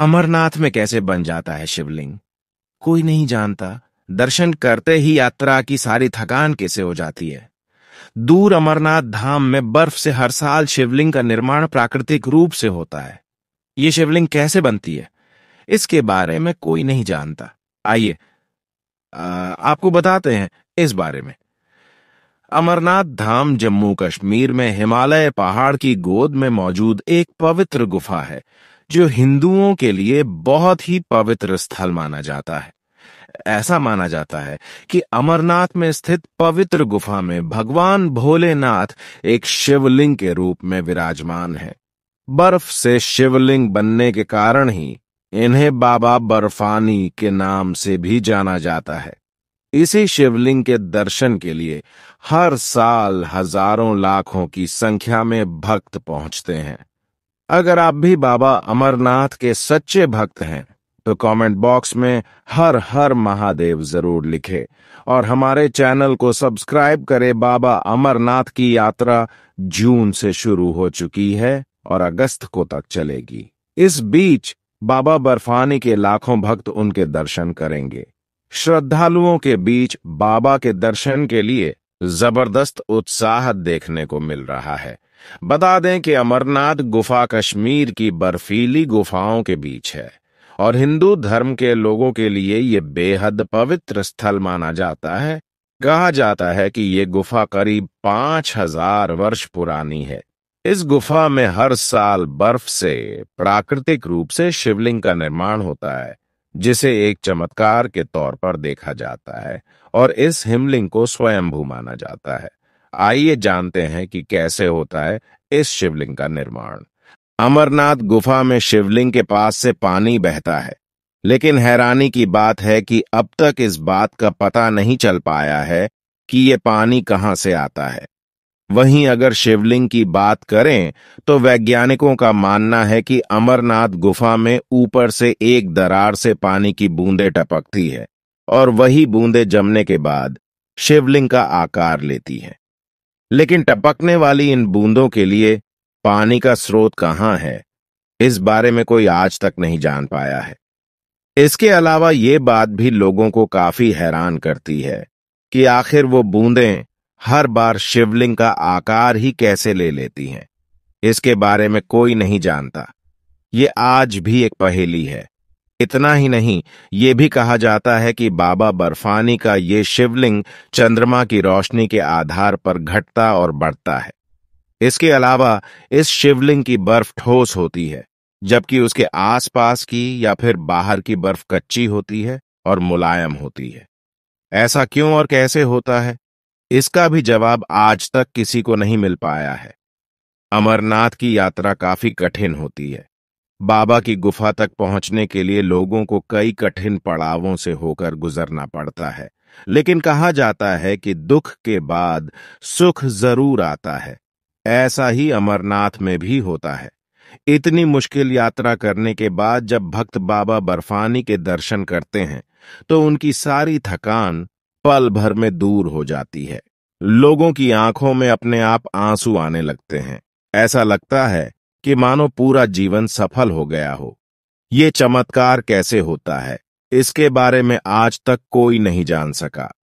अमरनाथ में कैसे बन जाता है शिवलिंग कोई नहीं जानता दर्शन करते ही यात्रा की सारी थकान कैसे हो जाती है दूर अमरनाथ धाम में बर्फ से हर साल शिवलिंग का निर्माण प्राकृतिक रूप से होता है ये शिवलिंग कैसे बनती है इसके बारे में कोई नहीं जानता आइए आपको बताते हैं इस बारे में अमरनाथ धाम जम्मू कश्मीर में हिमालय पहाड़ की गोद में मौजूद एक पवित्र गुफा है जो हिंदुओं के लिए बहुत ही पवित्र स्थल माना जाता है ऐसा माना जाता है कि अमरनाथ में स्थित पवित्र गुफा में भगवान भोलेनाथ एक शिवलिंग के रूप में विराजमान है बर्फ से शिवलिंग बनने के कारण ही इन्हें बाबा बर्फानी के नाम से भी जाना जाता है इसी शिवलिंग के दर्शन के लिए हर साल हजारों लाखों की संख्या में भक्त पहुंचते हैं अगर आप भी बाबा अमरनाथ के सच्चे भक्त हैं तो कमेंट बॉक्स में हर हर महादेव जरूर लिखे और हमारे चैनल को सब्सक्राइब करें बाबा अमरनाथ की यात्रा जून से शुरू हो चुकी है और अगस्त को तक चलेगी इस बीच बाबा बर्फानी के लाखों भक्त उनके दर्शन करेंगे श्रद्धालुओं के बीच बाबा के दर्शन के लिए जबरदस्त उत्साह देखने को मिल रहा है बता दें कि अमरनाथ गुफा कश्मीर की बर्फीली गुफाओं के बीच है और हिंदू धर्म के लोगों के लिए ये बेहद पवित्र स्थल माना जाता है कहा जाता है कि ये गुफा करीब पांच हजार वर्ष पुरानी है इस गुफा में हर साल बर्फ से प्राकृतिक रूप से शिवलिंग का निर्माण होता है जिसे एक चमत्कार के तौर पर देखा जाता है और इस हिमलिंग को स्वयंभू माना जाता है आइए जानते हैं कि कैसे होता है इस शिवलिंग का निर्माण अमरनाथ गुफा में शिवलिंग के पास से पानी बहता है लेकिन हैरानी की बात है कि अब तक इस बात का पता नहीं चल पाया है कि ये पानी कहां से आता है वहीं अगर शिवलिंग की बात करें तो वैज्ञानिकों का मानना है कि अमरनाथ गुफा में ऊपर से एक दरार से पानी की बूंदे टपकती है और वही बूंदे जमने के बाद शिवलिंग का आकार लेती हैं लेकिन टपकने वाली इन बूंदों के लिए पानी का स्रोत कहाँ है इस बारे में कोई आज तक नहीं जान पाया है इसके अलावा ये बात भी लोगों को काफी हैरान करती है कि आखिर वो बूंदें हर बार शिवलिंग का आकार ही कैसे ले लेती हैं इसके बारे में कोई नहीं जानता ये आज भी एक पहेली है इतना ही नहीं ये भी कहा जाता है कि बाबा बर्फानी का ये शिवलिंग चंद्रमा की रोशनी के आधार पर घटता और बढ़ता है इसके अलावा इस शिवलिंग की बर्फ ठोस होती है जबकि उसके आसपास की या फिर बाहर की बर्फ कच्ची होती है और मुलायम होती है ऐसा क्यों और कैसे होता है इसका भी जवाब आज तक किसी को नहीं मिल पाया है अमरनाथ की यात्रा काफी कठिन होती है बाबा की गुफा तक पहुंचने के लिए लोगों को कई कठिन पड़ावों से होकर गुजरना पड़ता है लेकिन कहा जाता है कि दुख के बाद सुख जरूर आता है ऐसा ही अमरनाथ में भी होता है इतनी मुश्किल यात्रा करने के बाद जब भक्त बाबा बर्फानी के दर्शन करते हैं तो उनकी सारी थकान पल भर में दूर हो जाती है लोगों की आंखों में अपने आप आंसू आने लगते हैं ऐसा लगता है कि मानो पूरा जीवन सफल हो गया हो ये चमत्कार कैसे होता है इसके बारे में आज तक कोई नहीं जान सका